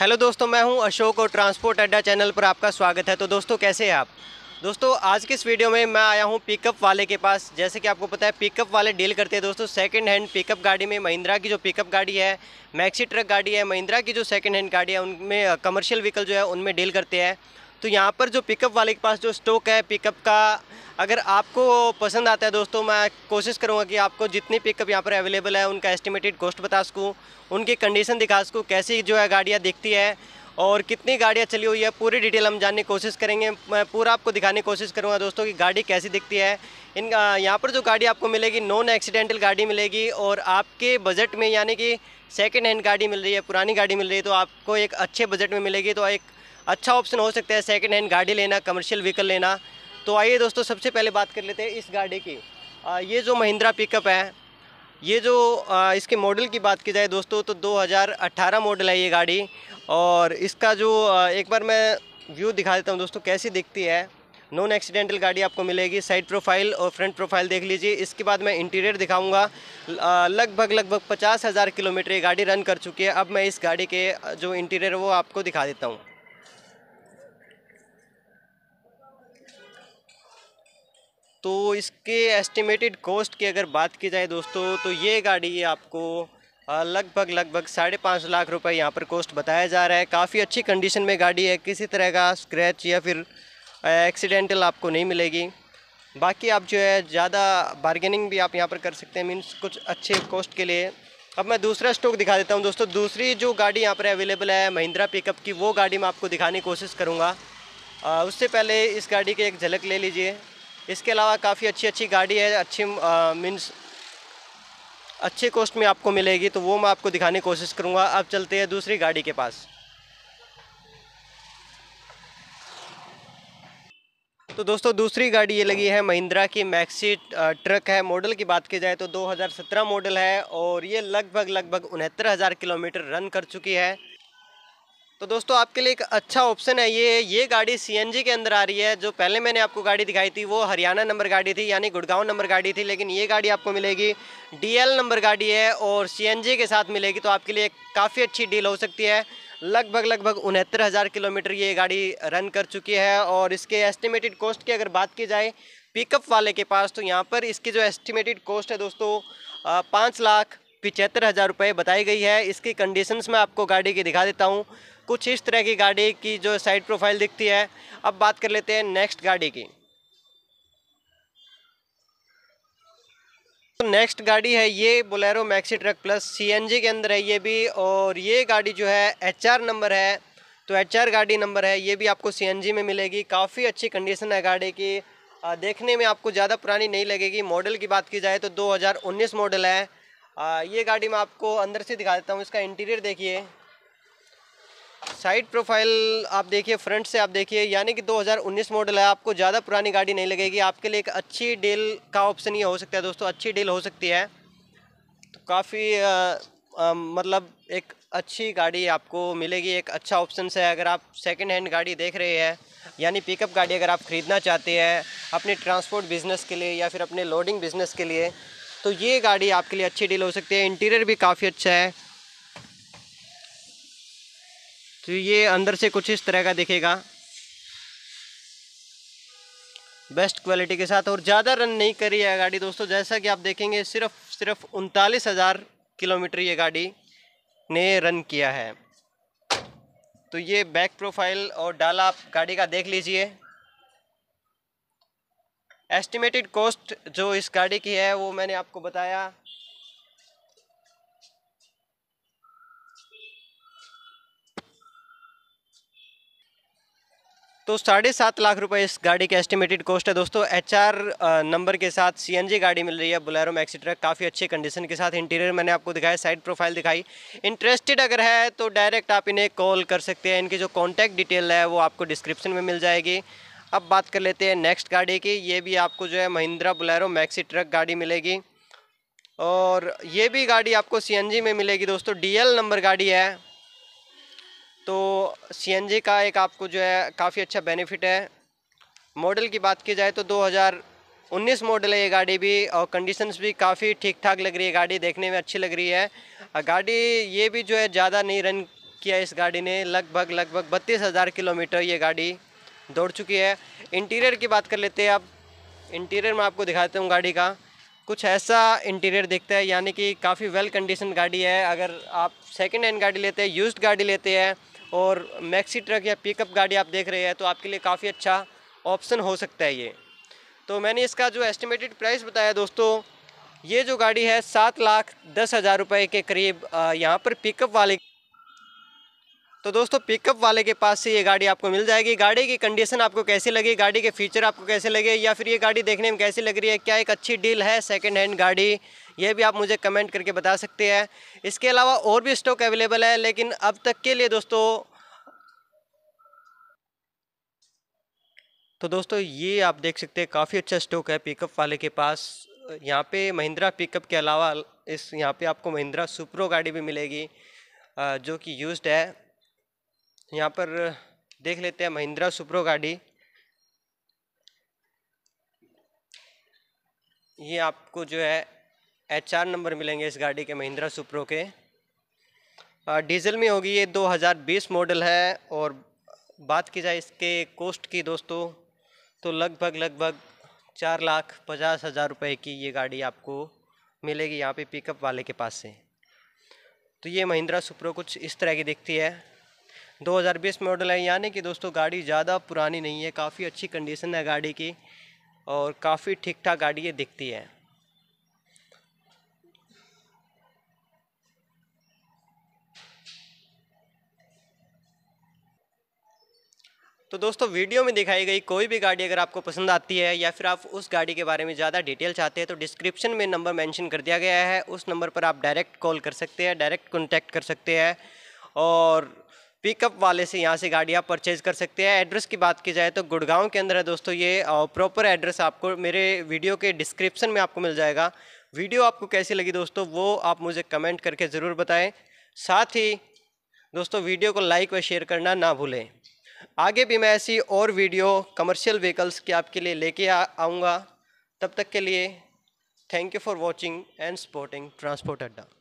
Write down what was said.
hello दोस्तों मैं हूं अशोक और ट्रांसपोर्ट अड्डा चैनल पर आपका स्वागत है तो दोस्तों कैसे हैं आप दोस्तों आज के इस वीडियो में मैं आया हूं पिकअप वाले के पास जैसे कि आपको पता है पिकअप वाले डील करते हैं दोस्तों सेकंड हैंड पिकअप गाड़ी में महिंद्रा की जो पिकअप गाड़ी है मैक्सी ट्रक गाड़ी है महिंद्रा की जो सेकेंड हैंड गाड़ी है उनमें कमर्शियल व्हीकल जो है उनमें डील करते हैं तो यहाँ पर जो पिकअप वाले के पास जो स्टॉक है पिकअप का अगर आपको पसंद आता है दोस्तों मैं कोशिश करूँगा कि आपको जितनी पिकअप यहाँ पर अवेलेबल है उनका एस्टिमेटेड कॉस्ट बता सकूँ उनकी कंडीशन दिखा सकूँ कैसी जो है गाड़ियाँ दिखती है और कितनी गाड़ियाँ चली हुई है पूरी डिटेल हम जानने की कोशिश करेंगे मैं पूरा आपको दिखाने की कोशिश करूँगा दोस्तों कि गाड़ी कैसी दिखती है इन यहाँ पर जो गाड़ी आपको मिलेगी नॉन एक्सीडेंटल गाड़ी मिलेगी और आपके बजट में यानी कि सेकेंड हैंड गाड़ी मिल रही है पुरानी गाड़ी मिल रही है तो आपको एक अच्छे बजट में मिलेगी तो एक अच्छा ऑप्शन हो सकता है सेकेंड हैंड गाड़ी लेना कमर्शियल व्हीकल लेना तो आइए दोस्तों सबसे पहले बात कर लेते हैं इस गाड़ी की आ, ये जो महिंद्रा पिकअप है ये जो आ, इसके मॉडल की बात की जाए दोस्तों तो 2018 मॉडल है ये गाड़ी और इसका जो आ, एक बार मैं व्यू दिखा देता हूँ दोस्तों कैसी दिखती है नॉन एक्सीडेंटल गाड़ी आपको मिलेगी साइड प्रोफाइल और फ्रंट प्रोफाइल देख लीजिए इसके बाद मैं इंटीरियर दिखाऊंगा लगभग लगभग पचास हज़ार किलोमीटर ये गाड़ी रन कर चुकी है अब मैं इस गाड़ी के जो इंटीरियर वो आपको दिखा देता हूँ तो इसके एस्टिमेटेड कॉस्ट की अगर बात की जाए दोस्तों तो ये गाड़ी आपको लगभग लगभग साढ़े पाँच लाख रुपए यहाँ पर कॉस्ट बताया जा रहा है काफ़ी अच्छी कंडीशन में गाड़ी है किसी तरह का स्क्रैच या फिर एक्सीडेंटल आपको नहीं मिलेगी बाकी आप जो है ज़्यादा बार्गेनिंग भी आप यहाँ पर कर सकते हैं मीन्स कुछ अच्छे कॉस्ट के लिए अब मैं दूसरा स्टॉक दिखा देता हूँ दोस्तों दूसरी जो गाड़ी यहाँ पर अवेलेबल है महिंद्रा पिकअप की वो गाड़ी मैं आपको दिखाने की कोशिश करूँगा उससे पहले इस गाड़ी की एक झलक ले लीजिए इसके अलावा काफ़ी अच्छी अच्छी गाड़ी है अच्छी मीन्स अच्छे कॉस्ट में आपको मिलेगी तो वो मैं आपको दिखाने की कोशिश करूँगा अब चलते हैं दूसरी गाड़ी के पास तो दोस्तों दूसरी गाड़ी ये लगी है महिंद्रा की मैक्सी ट्रक है मॉडल की बात की जाए तो 2017 मॉडल है और ये लगभग लगभग उनहत्तर हज़ार किलोमीटर रन कर चुकी है तो दोस्तों आपके लिए एक अच्छा ऑप्शन है ये ये गाड़ी सीएनजी के अंदर आ रही है जो पहले मैंने आपको गाड़ी दिखाई थी वो हरियाणा नंबर गाड़ी थी यानी गुड़गांव नंबर गाड़ी थी लेकिन ये गाड़ी आपको मिलेगी डीएल नंबर गाड़ी है और सीएनजी के साथ मिलेगी तो आपके लिए काफ़ी अच्छी डील हो सकती है लगभग लगभग उनहत्तर हज़ार किलोमीटर ये गाड़ी रन कर चुकी है और इसके एस्टिमेटेड कॉस्ट की अगर बात की जाए पिकअप वाले के पास तो यहाँ पर इसकी जो एस्टिमेटेड कॉस्ट है दोस्तों पाँच लाख पिचहत्तर हज़ार रुपये बताई गई है इसकी कंडीशंस मैं आपको गाड़ी की दिखा देता हूँ कुछ इस तरह की गाड़ी की जो साइड प्रोफाइल दिखती है अब बात कर लेते हैं नेक्स्ट गाड़ी की तो नेक्स्ट गाड़ी है ये Bolero maxi truck plus CNG के अंदर है ये भी और ये गाड़ी जो है एचआर नंबर है तो एचआर गाड़ी नंबर है ये भी आपको सीएनजी में मिलेगी काफ़ी अच्छी कंडीशन है गाड़ी की देखने में आपको ज़्यादा पुरानी नहीं लगेगी मॉडल की बात की जाए तो 2019 मॉडल है ये गाड़ी मैं आपको अंदर से दिखा देता हूँ इसका इंटीरियर देखिए साइड प्रोफाइल आप देखिए फ्रंट से आप देखिए यानी कि 2019 मॉडल है आपको ज़्यादा पुरानी गाड़ी नहीं लगेगी आपके लिए एक अच्छी डील का ऑप्शन ये हो सकता है दोस्तों अच्छी डील हो सकती है तो काफ़ी मतलब एक अच्छी गाड़ी आपको मिलेगी एक अच्छा ऑप्शन से अगर आप सेकेंड हैंड गाड़ी देख रहे हैं यानी पिकअप गाड़ी अगर आप ख़रीदना चाहते हैं अपने ट्रांसपोर्ट बिज़नेस के लिए या फिर अपने लोडिंग बिज़नेस के लिए तो ये गाड़ी आपके लिए अच्छी डील हो सकती है इंटीरियर भी काफ़ी अच्छा है तो ये अंदर से कुछ इस तरह का दिखेगा बेस्ट क्वालिटी के साथ और ज़्यादा रन नहीं करी है गाड़ी दोस्तों जैसा कि आप देखेंगे सिर्फ सिर्फ उनतालीस हज़ार किलोमीटर ये गाड़ी ने रन किया है तो ये बैक प्रोफाइल और डाला आप गाड़ी का देख लीजिए एस्टिमेटेड कॉस्ट जो इस गाड़ी की है वो मैंने आपको बताया तो साढ़े सात लाख रुपए इस गाड़ी का एस्टिमेटेड कॉस्ट है दोस्तों एच नंबर के साथ सीएनजी गाड़ी मिल रही है बुलेरो मैक्सीट्रक काफ़ी अच्छे कंडीशन के साथ इंटीरियर मैंने आपको दिखाया साइड प्रोफाइल दिखाई इंटरेस्टेड अगर है तो डायरेक्ट आप इन्हें कॉल कर सकते हैं इनकी जो कॉन्टैक्ट डिटेल है वो आपको डिस्क्रिप्शन में मिल जाएगी अब बात कर लेते हैं नेक्स्ट गाड़ी की ये भी आपको जो है महिंद्रा बुलेरो मैक्सी ट्रक गाड़ी मिलेगी और ये भी गाड़ी आपको सीएनजी में मिलेगी दोस्तों डीएल नंबर गाड़ी है तो सी का एक आपको जो है काफ़ी अच्छा बेनिफिट है मॉडल की बात की जाए तो 2019 मॉडल है ये गाड़ी भी और कंडीशंस भी काफ़ी ठीक ठाक लग रही है गाड़ी देखने में अच्छी लग रही है गाड़ी ये भी जो है ज़्यादा नहीं रन किया इस गाड़ी ने लगभग लगभग बत्तीस हज़ार किलोमीटर ये गाड़ी दौड़ चुकी है इंटीरियर की बात कर लेते हैं अब इंटीरियर में आपको दिखाते हूँ गाड़ी का कुछ ऐसा इंटीरियर दिखता है यानी कि काफ़ी वेल कंडीशन गाड़ी है अगर आप सेकेंड हैंड गाड़ी लेते हैं यूज्ड गाड़ी लेते हैं और मैक्सी ट्रक या पिकअप गाड़ी आप देख रहे हैं तो आपके लिए काफ़ी अच्छा ऑप्शन हो सकता है ये तो मैंने इसका जो एस्टिमेटेड प्राइस बताया दोस्तों ये जो गाड़ी है सात लाख दस हज़ार रुपये के करीब यहाँ पर पिकअप वाले तो दोस्तों पिकअप वाले के पास से ये गाड़ी आपको मिल जाएगी गाड़ी की कंडीशन आपको कैसी लगी गाड़ी के फीचर आपको कैसे लगे या फिर ये गाड़ी देखने में कैसी लग रही है क्या एक अच्छी डील है सेकेंड हैंड गाड़ी यह भी आप मुझे कमेंट करके बता सकते हैं इसके अलावा और भी स्टॉक अवेलेबल है लेकिन अब तक के लिए दोस्तों तो दोस्तों ये आप देख सकते हैं काफ़ी अच्छा स्टॉक है पिकअप वाले के पास यहाँ पे महिंद्रा पिकअप के अलावा इस यहाँ पे आपको महिंद्रा सुप्रो गाड़ी भी मिलेगी जो कि यूज्ड है यहाँ पर देख लेते हैं महिंद्रा सुप्रो गाड़ी ये आपको जो है एच चार नंबर मिलेंगे इस गाड़ी के महिंद्रा सुप्रो के डीजल में होगी ये 2020 मॉडल है और बात की जाए इसके कॉस्ट की दोस्तों तो लगभग लगभग चार लाख पचास हज़ार रुपये की ये गाड़ी आपको मिलेगी यहाँ पे पिकअप वाले के पास से तो ये महिंद्रा सुप्रो कुछ इस तरह की दिखती है 2020 मॉडल है यानी कि दोस्तों गाड़ी ज़्यादा पुरानी नहीं है काफ़ी अच्छी कंडीशन है गाड़ी की और काफ़ी ठीक ठाक गाड़ी ये दिखती है तो दोस्तों वीडियो में दिखाई गई कोई भी गाड़ी अगर आपको पसंद आती है या फिर आप उस गाड़ी के बारे में ज़्यादा डिटेल चाहते हैं तो डिस्क्रिप्शन में नंबर मेंशन कर दिया गया है उस नंबर पर आप डायरेक्ट कॉल कर सकते हैं डायरेक्ट कॉन्टैक्ट कर सकते हैं और पिकअप वाले से यहाँ से गाड़ी आप परचेज़ कर सकते हैं एड्रेस की बात की जाए तो गुड़गांव के अंदर है दोस्तों ये प्रॉपर एड्रेस आपको मेरे वीडियो के डिस्क्रिप्शन में आपको मिल जाएगा वीडियो आपको कैसी लगी दोस्तों वो आप मुझे कमेंट करके ज़रूर बताएँ साथ ही दोस्तों वीडियो को लाइक व शेयर करना ना भूलें आगे भी मैं ऐसी और वीडियो कमर्शियल व्हीकल्स के आपके लिए लेके आऊँगा तब तक के लिए thank you for watching and supporting Transport अड्डा